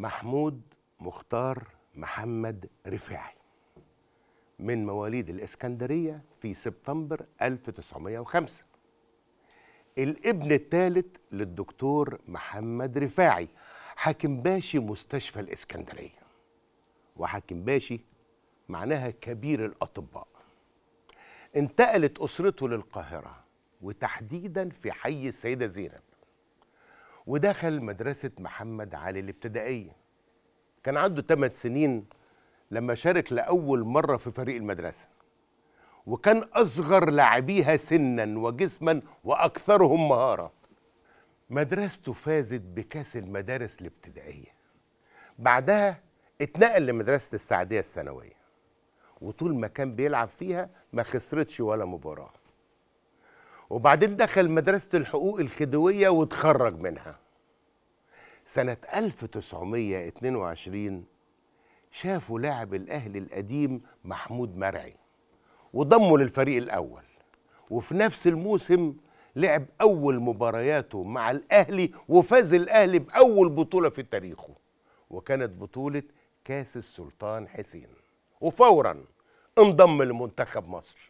محمود مختار محمد رفاعي من مواليد الإسكندرية في سبتمبر 1905 الابن الثالث للدكتور محمد رفاعي حاكم باشي مستشفى الإسكندرية وحاكم باشي معناها كبير الأطباء انتقلت أسرته للقاهرة وتحديدا في حي السيدة زينب ودخل مدرسة محمد علي الابتدائية كان عنده 8 سنين لما شارك لأول مرة في فريق المدرسة وكان أصغر لاعبيها سنا وجسما وأكثرهم مهارة مدرسته فازت بكاس المدارس الابتدائية بعدها اتنقل لمدرسة السعدية الثانوية وطول ما كان بيلعب فيها ما خسرتش ولا مباراه وبعدين دخل مدرسة الحقوق الخديوية وتخرج منها سنة 1922 شافوا لاعب الأهلي القديم محمود مرعي وضمه للفريق الأول وفي نفس الموسم لعب أول مبارياته مع الأهلي وفاز الأهلي بأول بطولة في تاريخه وكانت بطولة كاس السلطان حسين وفورا انضم لمنتخب مصر